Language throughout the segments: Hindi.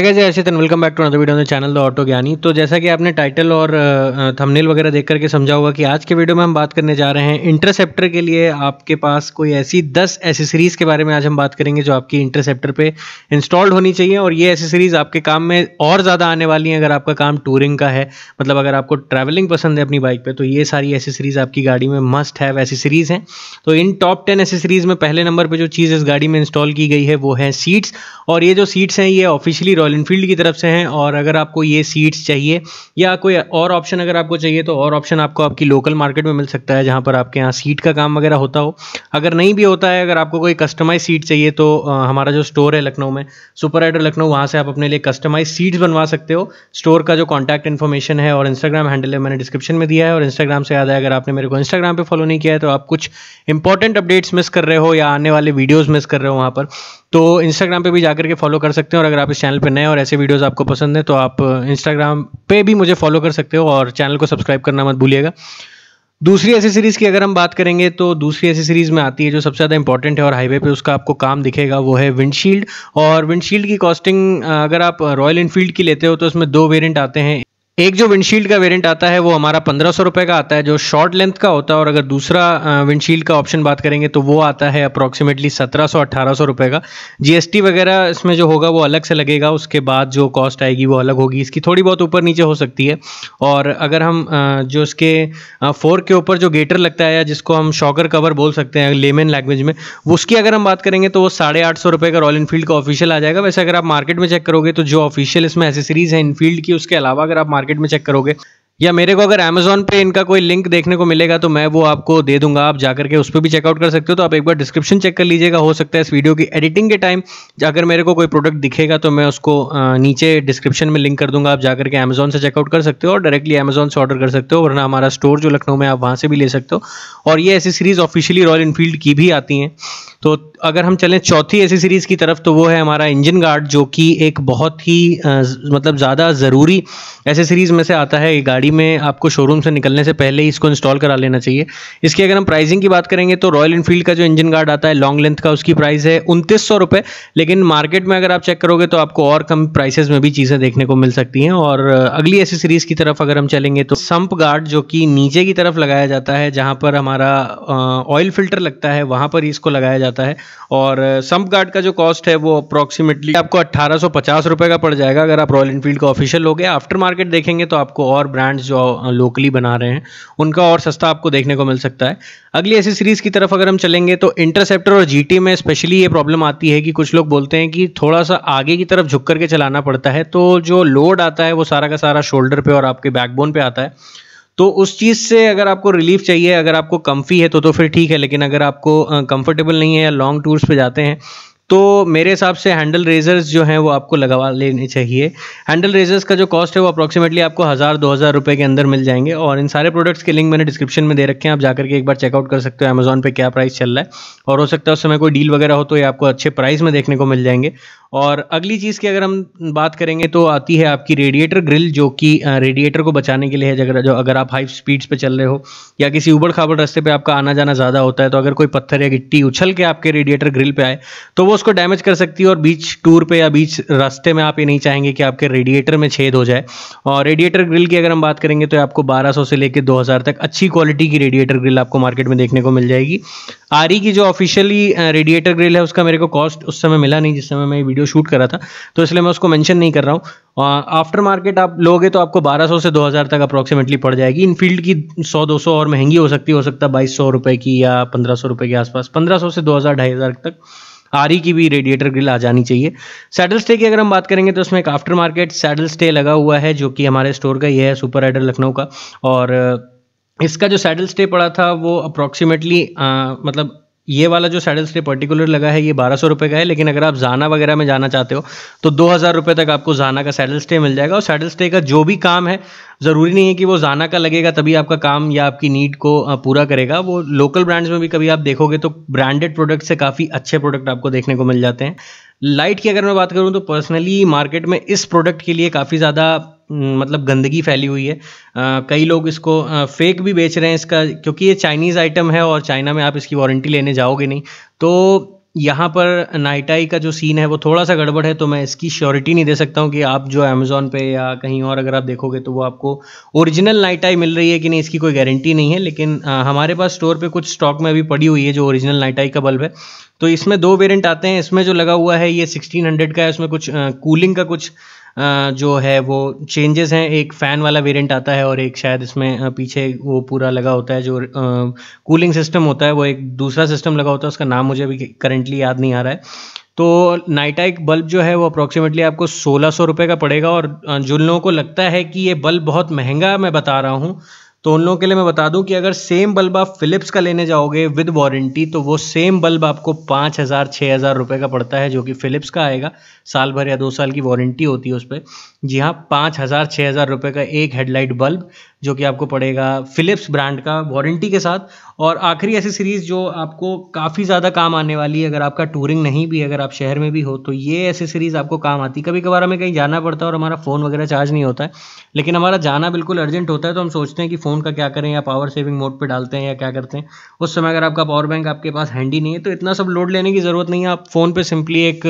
Hi guys Arshit and welcome back to another video channel the auto Gyani तो जैसा कि आपने टाइटल और थंबनेल वगैरह देख करके समझा होगा कि आज के वीडियो में हम बात करने जा रहे हैं इंटरसेप्टर के लिए आपके पास कोई ऐसी 10 एसेसरीज़ के बारे में आज हम बात करेंगे जो आपकी इंटरसेप्टर पे इंस्टॉल्ड होनी चाहिए और ये एसेसरीज़ आपके काम में और ज़्यादा आने वाली हैं अगर आपका काम टूरिंग का है मतलब अगर आपको ट्रैवलिंग पसंद है अपनी बाइक पर तो ये सारी एसेसरीज़ आपकी गाड़ी में मस्ट हैव एसेसरीज़ हैं तो इन टॉप टेन एसेसरीज़ में पहले नंबर पर जो चीज़ इस गाड़ी में इंस्टॉल की गई है वो है सीट्स और ये जो सीट्स हैं ये ऑफिशियली रॉयल इनफील्ड की तरफ से हैं और अगर आपको ये सीट्स चाहिए या कोई और ऑप्शन अगर आपको चाहिए तो और ऑप्शन आपको आपकी लोकल मार्केट में मिल सकता है जहाँ पर आपके यहाँ सीट का काम वगैरह होता हो अगर नहीं भी होता है अगर आपको कोई कस्टमाइज सीट चाहिए तो हमारा जो स्टोर है लखनऊ में सुपर एडर लखनऊ वहाँ से आप अपने लिए कस्टमाइज सीट्स बनवा सकते हो स्टोर का जो कॉन्टैक्ट इन्फॉर्मेशन है और इंस्टाग्राम हैंडल है मैंने डिस्क्रिप्शन में दिया है और इंस्टाग्राम से याद है अगर आपने मेरे को इंस्टाग्राम पर फॉलो नहीं किया है तो आप कुछ इंपॉर्टेंट अपडेट्स मिस कर रहे हो या आने वाले वीडियोज़ मिस कर रहे हो वहाँ पर तो इंस्टाग्राम पे भी जाकर के फॉलो कर सकते हैं और अगर आप इस चैनल पे नए और ऐसे वीडियोस आपको पसंद हैं तो आप इंस्टाग्राम uh, पे भी मुझे फॉलो कर सकते हो और चैनल को सब्सक्राइब करना मत भूलिएगा दूसरी ऐसी सीरीज़ की अगर हम बात करेंगे तो दूसरी ऐसी सीरीज़ में आती है जो सबसे ज़्यादा इंपॉर्टेंट है और हाईवे पे उसका आपको काम दिखेगा वो है विंडशील्ड और विंडशील्ड की कॉस्टिंग uh, अगर आप रॉयल uh, इनफील्ड की लेते हो तो उसमें दो वेरियंट आते हैं एक जो विंडशील्ड का वेरिएंट आता है वो हमारा पंद्रह सौ रुपये का आता है जो शॉर्ट लेंथ का होता है और अगर दूसरा विंडशील्ड का ऑप्शन बात करेंगे तो वो आता है अप्रॉक्सीमेटली सत्रह सौ अट्ठारह सौ रुपये का जीएसटी वगैरह इसमें जो होगा वो अलग से लगेगा उसके बाद जो कॉस्ट आएगी वो अलग होगी इसकी थोड़ी बहुत ऊपर नीचे हो सकती है और अगर हम जो इसके फोर के ऊपर जो गेटर लगता है या जिसको हम शॉकर कवर बोल सकते हैं लेमन लैंग्वेज में उसकी अगर हम बात करेंगे तो वो साढ़े आठ सौ रुपये का रॉयल इनफील्ड का ऑफिशियल आ जाएगा वैसे अगर आप मार्केट में चेक करोगे तो जो ऑफिशियल इसमें एसेसरीज़ है इनफील्ड की उसके अलावा अगर आप मार्केट में चेक करोगे या मेरे को अगर अमेजोन पे इनका कोई लिंक देखने को मिलेगा तो मैं वो आपको दे दूंगा आप जाकर के उस पर भी चेकआउट कर सकते हो तो आप एक बार डिस्क्रिप्शन चेक कर लीजिएगा हो सकता है इस वीडियो की एडिटिंग के टाइम अगर मेरे को कोई प्रोडक्ट दिखेगा तो मैं उसको नीचे डिस्क्रिप्शन में लिंक कर दूंगा आप जाकर के अमेजोन से चेकआउट कर सकते हो और डायरेक्टली अमेजोन से ऑर्डर कर सकते हो वरना हमारा स्टोर जो लखनऊ में आप वहाँ से भी ले सकते हो और ये ऐसी सीरीज़ ऑफिशियली रॉयल इनफील्ड की भी आती हैं तो अगर हम चलें चौथी ऐसी सीरीज़ की तरफ तो वो है हमारा इंजन गार्ड जो कि एक बहुत ही आ, मतलब ज़्यादा ज़रूरी ऐसे सीरीज़ में से आता है गाड़ी में आपको शोरूम से निकलने से पहले ही इसको इंस्टॉल करा लेना चाहिए इसकी अगर हम प्राइसिंग की बात करेंगे तो रॉयल इनफील्ड का जो इंजन गार्ड आता है लॉन्ग लेंथ का उसकी प्राइस है उनतीस सौ रुपये लेकिन मार्केट में अगर आप चेक करोगे तो आपको और कम प्राइसेज में भी चीज़ें देखने को मिल सकती हैं और अगली ऐसी सीरीज़ की तरफ अगर हम चलेंगे तो सम्प गार्ड जो कि नीचे की तरफ लगाया जाता है जहाँ पर हमारा ऑयल फिल्टर लगता है वहाँ पर इसको लगाया जाता है और सम गार्ड का जो कॉस्ट है वो अप्रॉक्सीमेटली आपको अट्ठारह सौ का पड़ जाएगा अगर आप रॉयल इनफील्ड का ऑफिशियल गया आफ्टर मार्केट देखेंगे तो आपको और ब्रांड्स जो लोकली बना रहे हैं उनका और सस्ता आपको देखने को मिल सकता है अगली ऐसी सीरीज़ की तरफ अगर हम चलेंगे तो इंटरसेप्टर और जी में स्पेशली ये प्रॉब्लम आती है कि कुछ लोग बोलते हैं कि थोड़ा सा आगे की तरफ झुक करके चलाना पड़ता है तो जो लोड आता है वो सारा का सारा शोल्डर पे और आपके बैकबोन पे आता है तो उस चीज़ से अगर आपको रिलीफ चाहिए अगर आपको कम्फी है तो तो फिर ठीक है लेकिन अगर आपको कंफर्टेबल नहीं है या लॉन्ग टूर्स पे जाते हैं तो मेरे हिसाब से हैंडल रेजर्स जो हैं वो आपको लगवा लेने चाहिए हैंडल रेजर्स का जो कॉस्ट है वो अप्रॉक्सीमेटली आपको हज़ार दो हज़ार रुपये के अंदर मिल जाएंगे और इन सारे प्रोडक्ट्स के लिंक मैंने डिस्क्रिप्शन में दे रखे हैं आप जाकर के एक बार चेकआउट कर सकते हो अमेजोन पे क्या प्राइस चल रहा है और हो सकता है उस समय कोई डील वगैरह हो तो ये आपको अच्छे प्राइस में देखने को मिल जाएंगे और अगली चीज़ की अगर हम बात करेंगे तो आती है आपकी रेडिएटर ग्रिल जो कि रेडिएटर को बचाने के लिए है जगह जो अगर आप हाई स्पीड्स पे चल रहे हो या किसी उबड़ खाबड़ रास्ते पे आपका आना जाना ज़्यादा होता है तो अगर कोई पत्थर या गिट्टी उछल के आपके रेडिएटर ग्रिल पे आए तो वो उसको डैमेज कर सकती है और बीच टूर पर या बीच रास्ते में आप ये नहीं चाहेंगे कि आपके रेडिएटर में छेद हो जाए और रेडिएटर ग्रिल की अगर हम बात करेंगे तो आपको बारह से लेकर दो तक अच्छी क्वालिटी की रेडिएटर ग्रिल आपको मार्केट में देखने को मिल जाएगी आरी की जो ऑफिशियली रेडिएटर ग्रिल है उसका मेरे को कॉस्ट उस समय मिला नहीं जिस समय मैं वीडियो वीडियो शूट करा था तो इसलिए मैं उसको मेंशन नहीं कर रहा हूँ आफ्टर मार्केट आप लोगे तो आपको 1200 से 2000 तक अप्रॉक्सीमेटली पड़ जाएगी इन फील्ड की 100-200 और महंगी हो सकती हो सकता है बाईस की या पंद्रह के आसपास पंद्रह से दो हज़ार तक आरी की भी रेडिएटर ग्रिल आ जानी चाहिए सैडल स्टे की अगर हम बात करेंगे तो उसमें एक आफ्टर मार्केट सैडल स्टे लगा हुआ है जो कि हमारे स्टोर का ये है सुपर राइडर लखनऊ का और इसका जो सैडल स्टे पड़ा था वो अप्रॉक्सीमेटली मतलब ये वाला जो सैडल स्टे पर्टिकुलर लगा है ये बारह सौ रुपये का है लेकिन अगर आप जाना वगैरह में जाना चाहते हो तो दो हज़ार रुपये तक आपको जाना का सैडल स्टे मिल जाएगा और सैडल स्टे का जो भी काम है ज़रूरी नहीं है कि वो जाना का लगेगा तभी आपका काम या आपकी नीड को पूरा करेगा वो लोकल ब्रांड्स में भी कभी आप देखोगे तो ब्रांडेड प्रोडक्ट से काफ़ी अच्छे प्रोडक्ट आपको देखने को मिल जाते हैं लाइट की अगर मैं बात करूँ तो पर्सनली मार्केट में इस प्रोडक्ट के लिए काफ़ी ज़्यादा मतलब गंदगी फैली हुई है आ, कई लोग इसको आ, फेक भी बेच रहे हैं इसका क्योंकि ये चाइनीज़ आइटम है और चाइना में आप इसकी वारंटी लेने जाओगे नहीं तो यहाँ पर नाइटाई का जो सीन है वो थोड़ा सा गड़बड़ है तो मैं इसकी श्योरिटी नहीं दे सकता हूँ कि आप जो अमेज़ोन पे या कहीं और अगर आप देखोगे तो वो आपको ओरिजिनल नाइटाई मिल रही है कि नहीं इसकी कोई गारंटी नहीं है लेकिन आ, हमारे पास स्टोर पे कुछ स्टॉक में अभी पड़ी हुई है जो ओरिजिनल नाइटाई का बल्ब है तो इसमें दो वेरियंट आते हैं इसमें जो लगा हुआ है ये सिक्सटीन का है उसमें कुछ आ, कूलिंग का कुछ जो है वो चेंजेस हैं एक फ़ैन वाला वेरिएंट आता है और एक शायद इसमें पीछे वो पूरा लगा होता है जो कूलिंग सिस्टम होता है वो एक दूसरा सिस्टम लगा होता है उसका नाम मुझे अभी करंटली याद नहीं आ रहा है तो नाइटाइक बल्ब जो है वो अप्रॉक्सीमेटली आपको सोलह सौ रुपये का पड़ेगा और जिन लोगों को लगता है कि ये बल्ब बहुत महंगा मैं बता रहा हूँ तो उन लोगों के लिए मैं बता दूं कि अगर सेम बल्ब आप फिलिप्स का लेने जाओगे विद वारंटी तो वो सेम बल्ब आपको पाँच हज़ार छः हज़ार रुपये का पड़ता है जो कि फिलिप्स का आएगा साल भर या दो साल की वारंटी होती है उस पर जी हाँ पाँच हज़ार छः हज़ार रुपये का एक हेडलाइट बल्ब जो कि आपको पड़ेगा फिलिप्स ब्रांड का वारंटी के साथ और आखिरी ऐसी सीरीज़ जो आपको काफ़ी ज़्यादा काम आने वाली है अगर आपका टूरिंग नहीं भी अगर आप शहर में भी हो तो ये ऐसी सीरीज़ आपको काम आती कभी कभार हमें कहीं जाना पड़ता है और हमारा फ़ोन वगैरह चार्ज नहीं होता है लेकिन हमारा जाना बिल्कुल अर्जेंट होता है तो हम सोचते हैं कि फ़ोन का क्या करें या पावर सेविंग मोड पर डालते हैं या क्या करते हैं उस समय अगर आपका पावर बैंक आपके पास हैंडी नहीं है तो इतना सब लोड लेने की ज़रूरत नहीं है आप फ़ोन पर सिंपली एक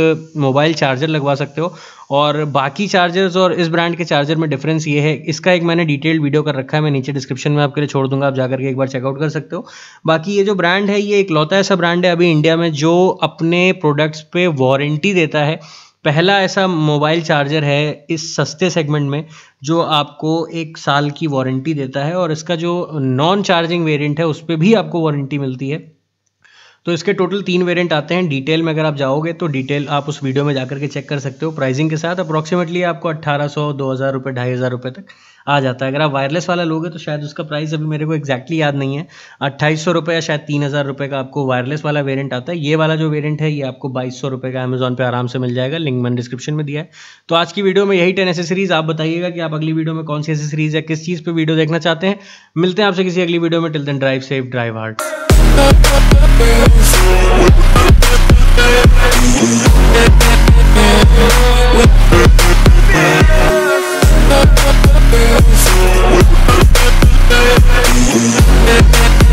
मोबाइल चार्जर लगवा सकते हो और बाकी चार्जर्स और इस ब्रांड के चार्जर में डिफरेंस ये है इसका एक मैंने डिटेल्ड वीडियो कर रखा है मैं नीचे डिस्क्रिप्शन में आपके लिए छोड़ दूंगा आप जाकर के एक बार चेकआउट कर सकते हो बाकी ये जो ब्रांड है ये एक लौता ऐसा ब्रांड है अभी इंडिया में जो अपने प्रोडक्ट्स पे वारंटी देता है पहला ऐसा मोबाइल चार्जर है इस सस्ते सेगमेंट में जो आपको एक साल की वारंटी देता है और इसका जो नॉन चार्जिंग वेरिएंट है उस पर भी आपको वारंटी मिलती है तो इसके टोटल तीन वेरिएंट आते हैं डिटेल में अगर आप जाओगे तो डिटेल आप उस वीडियो में जाकर के चेक कर सकते हो प्राइसिंग के साथ अप्रॉक्सीमेटली आपको 1800 सौ दो हज़ार रुपये ढाई हज़ार रुपये तक आ जाता है अगर आप वायरलेस वाला लोगे तो शायद उसका प्राइस अभी मेरे को एक्जैक्टली याद नहीं है अट्ठाईस सौ रुपये या शायद तीन हज़ार रुपये का आपको वायरलेस वाला वेरियंट आता है ये वाला जो वेरियंट है ये आपको बाईस सौ रुपये का अमेजोन पर आराम से मिल जाएगा लिंक मैंने डिस्क्रिप्शन में दिया है तो आज की वीडियो में यही टेन एसेसरीज आप बताइएगा कि आप अगली वीडियो में कौन सी एसेसरीज या किस चीज़ पर वीडियो देखना चाहते हैं मिलते हैं आपसे किसी अगली वीडियो में till then drive safe drive hard Yeah.